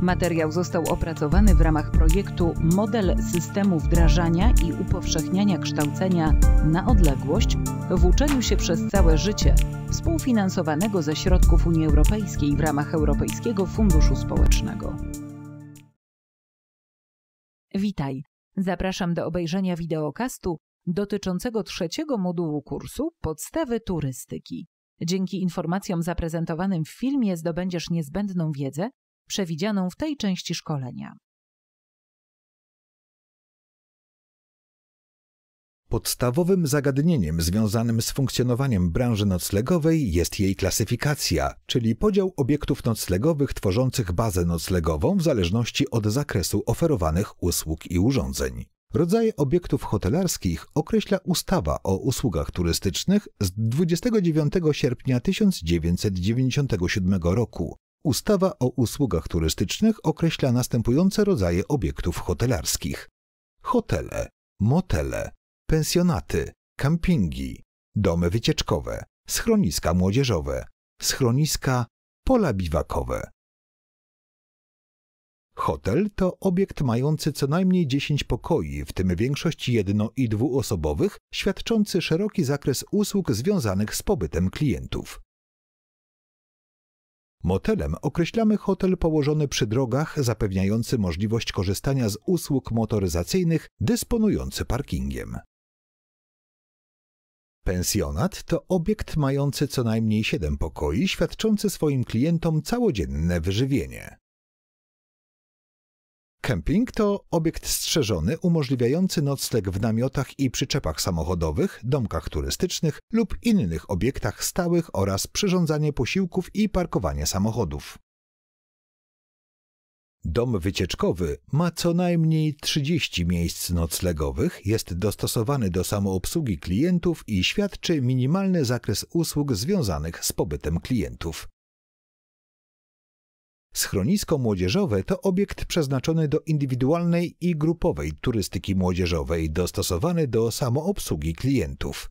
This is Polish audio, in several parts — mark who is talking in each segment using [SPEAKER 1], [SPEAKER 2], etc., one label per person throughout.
[SPEAKER 1] Materiał został opracowany w ramach projektu Model systemu wdrażania i upowszechniania kształcenia na odległość w uczeniu się przez całe życie, współfinansowanego ze środków Unii Europejskiej w ramach Europejskiego Funduszu Społecznego. Witaj. Zapraszam do obejrzenia wideokastu dotyczącego trzeciego modułu kursu Podstawy turystyki. Dzięki informacjom zaprezentowanym w filmie zdobędziesz niezbędną wiedzę przewidzianą w tej części szkolenia.
[SPEAKER 2] Podstawowym zagadnieniem związanym z funkcjonowaniem branży noclegowej jest jej klasyfikacja, czyli podział obiektów noclegowych tworzących bazę noclegową w zależności od zakresu oferowanych usług i urządzeń. Rodzaje obiektów hotelarskich określa ustawa o usługach turystycznych z 29 sierpnia 1997 roku, Ustawa o usługach turystycznych określa następujące rodzaje obiektów hotelarskich: hotele, motele, pensjonaty, kampingi, domy wycieczkowe, schroniska młodzieżowe, schroniska, pola biwakowe. Hotel to obiekt mający co najmniej 10 pokoi, w tym większość jedno- i dwuosobowych, świadczący szeroki zakres usług związanych z pobytem klientów. Motelem określamy hotel położony przy drogach, zapewniający możliwość korzystania z usług motoryzacyjnych, dysponujący parkingiem. Pensjonat to obiekt mający co najmniej 7 pokoi, świadczący swoim klientom całodzienne wyżywienie. Camping to obiekt strzeżony umożliwiający nocleg w namiotach i przyczepach samochodowych, domkach turystycznych lub innych obiektach stałych oraz przyrządzanie posiłków i parkowanie samochodów. Dom wycieczkowy ma co najmniej 30 miejsc noclegowych, jest dostosowany do samoobsługi klientów i świadczy minimalny zakres usług związanych z pobytem klientów. Schronisko młodzieżowe to obiekt przeznaczony do indywidualnej i grupowej turystyki młodzieżowej, dostosowany do samoobsługi klientów.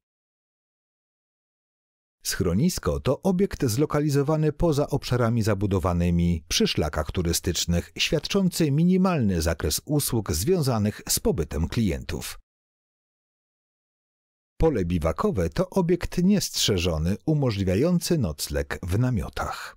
[SPEAKER 2] Schronisko to obiekt zlokalizowany poza obszarami zabudowanymi przy szlakach turystycznych, świadczący minimalny zakres usług związanych z pobytem klientów. Pole biwakowe to obiekt niestrzeżony, umożliwiający nocleg w namiotach.